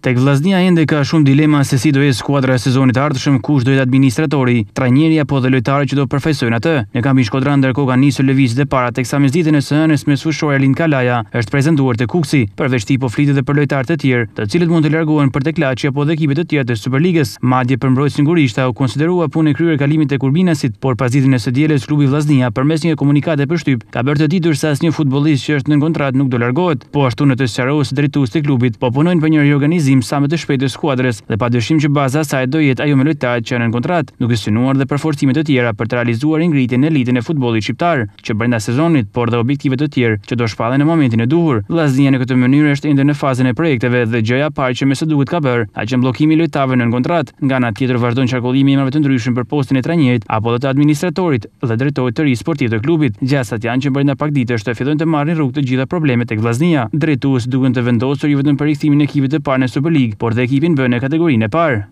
Tek vllaznia ende ka shumë dilema se si do jetë skuadra e sezonit të ardhshëm, kush do jetë administratori, trajneri apo dhe lojtarët që do përfaqësojnë atë. Në kampin Shkodran ndërkohë ka nisur lëvizje dhe para teksa mesditën e së hënës me sfushor Alin Kalaja është prezantuar te Kuksi, përveç tipo flitet edhe për lojtarë të tjerë, të cilët mund të largohen për Teklaçi apo dhe ekipet e tjera të Superligës. Madje për mbrojtje sigurisht u konsiderua punë kryer kalimit të Kurbinasit, por pas ditën e së dielës klubi Vllaznia përmes një komunikate për shtyp ka bërë të ditur se asnjë futbollist që është në kontratë nuk do largohet, po ashtu në të sqarohet se drejtues të klubit po punojnë për një riorganizim realizim sa më të shpejtë të skuadrës dhe padyshim që baza saj do jetë ajo me lojtajt që janë në kontratë, duke synuar dhe për forcime të tjera për të realizuar ngritjen e elitën e futbollit shqiptar, që brenda sezonit por dhe objektive të tjerë që do shpallen në momentin e duhur. Vllaznia në këtë mënyrë është ende në fazën e projekteve dhe gjëja parë që me së duhet ka bër, a që në blokimi lojtarëve në kontrat, nga ana tjetër vazhdon çarkullimi i emrave të ndryshëm për e trajnerit apo të administratorit dhe të ri sportiv të klubit. janë që brenda pak ditësh të fillojnë të marrin rrugë të gjitha problemet tek Vllaznia. të vendosur vetëm për rikthimin e ekipit të parë Super League, por dhe ekipin bënë e kategorinë e parë.